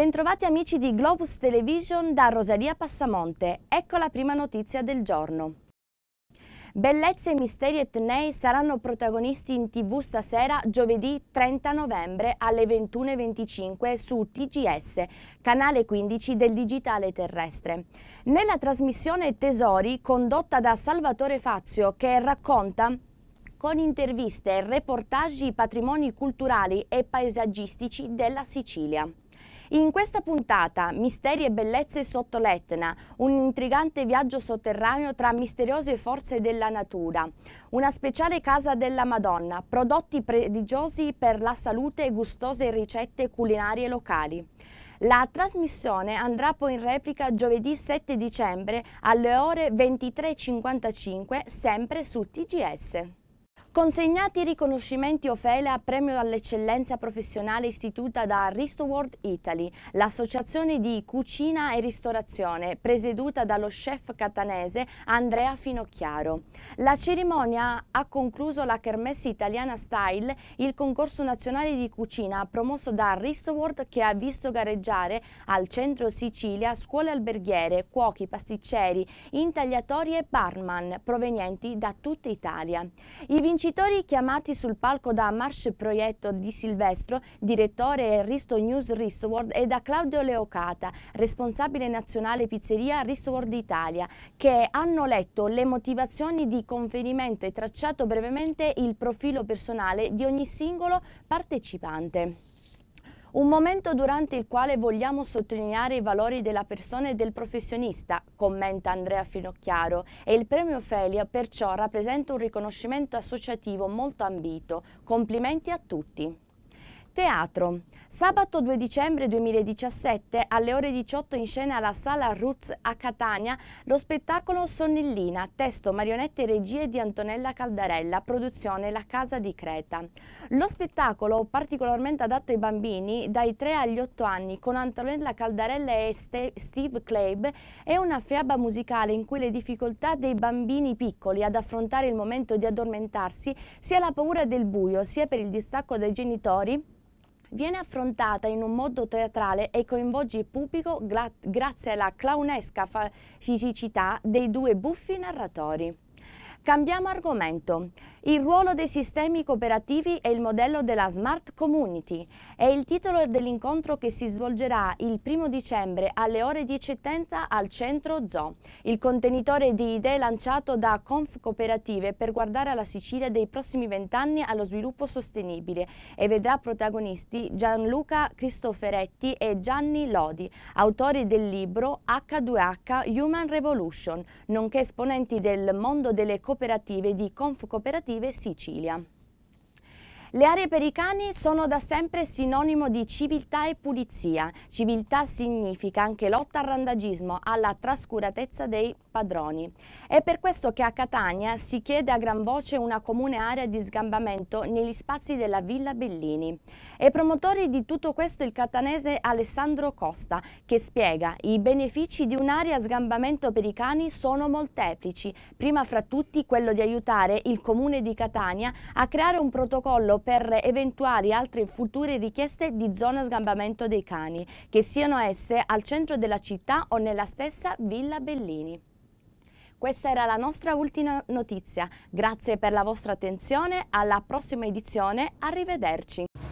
Bentrovati amici di Globus Television da Rosalia Passamonte. Ecco la prima notizia del giorno. Bellezze, misteri etnei saranno protagonisti in tv stasera giovedì 30 novembre alle 21.25 su TGS, canale 15 del digitale terrestre. Nella trasmissione Tesori, condotta da Salvatore Fazio, che racconta con interviste e reportaggi i patrimoni culturali e paesaggistici della Sicilia. In questa puntata, misteri e bellezze sotto l'Etna, un intrigante viaggio sotterraneo tra misteriose forze della natura, una speciale casa della Madonna, prodotti prodigiosi per la salute e gustose ricette culinarie locali. La trasmissione andrà poi in replica giovedì 7 dicembre alle ore 23.55 sempre su TGS. Consegnati i riconoscimenti Ofelia a premio all'eccellenza professionale istituta da Ristoward Italy, l'associazione di cucina e ristorazione presieduta dallo chef catanese Andrea Finocchiaro. La cerimonia ha concluso la Kermesse Italiana Style, il concorso nazionale di cucina promosso da Ristoward che ha visto gareggiare al centro Sicilia scuole alberghiere, cuochi, pasticceri, intagliatori e barman provenienti da tutta Italia. I vincitori Vincitori chiamati sul palco da Marsh Proietto di Silvestro, direttore Risto News Risto World, e da Claudio Leocata, responsabile nazionale pizzeria Risto World Italia, che hanno letto le motivazioni di conferimento e tracciato brevemente il profilo personale di ogni singolo partecipante. Un momento durante il quale vogliamo sottolineare i valori della persona e del professionista, commenta Andrea Finocchiaro, e il premio Felia perciò rappresenta un riconoscimento associativo molto ambito. Complimenti a tutti! Teatro. Sabato 2 dicembre 2017 alle ore 18 in scena alla Sala Roots a Catania lo spettacolo Sonnellina, testo, marionette e regie di Antonella Caldarella, produzione La Casa di Creta. Lo spettacolo particolarmente adatto ai bambini dai 3 agli 8 anni con Antonella Caldarella e Steve Kleib è una fiaba musicale in cui le difficoltà dei bambini piccoli ad affrontare il momento di addormentarsi sia la paura del buio sia per il distacco dai genitori viene affrontata in un modo teatrale e coinvolge il pubblico grazie alla clownesca fisicità dei due buffi narratori. Cambiamo argomento. Il ruolo dei sistemi cooperativi e il modello della Smart Community è il titolo dell'incontro che si svolgerà il 1 dicembre alle ore 10.30 al centro Zoo, il contenitore di idee lanciato da Conf Cooperative per guardare alla Sicilia dei prossimi vent'anni allo sviluppo sostenibile e vedrà protagonisti Gianluca Cristoferetti e Gianni Lodi, autori del libro H2H Human Revolution, nonché esponenti del mondo delle cooperative cooperative di Confcooperative Sicilia. Le aree per i cani sono da sempre sinonimo di civiltà e pulizia. Civiltà significa anche lotta al randagismo, alla trascuratezza dei padroni. È per questo che a Catania si chiede a gran voce una comune area di sgambamento negli spazi della Villa Bellini. E promotore di tutto questo il catanese Alessandro Costa, che spiega i benefici di un'area sgambamento per i cani sono molteplici, prima fra tutti quello di aiutare il comune di Catania a creare un protocollo per eventuali altre future richieste di zona sgambamento dei cani, che siano esse al centro della città o nella stessa Villa Bellini. Questa era la nostra ultima notizia. Grazie per la vostra attenzione, alla prossima edizione, arrivederci.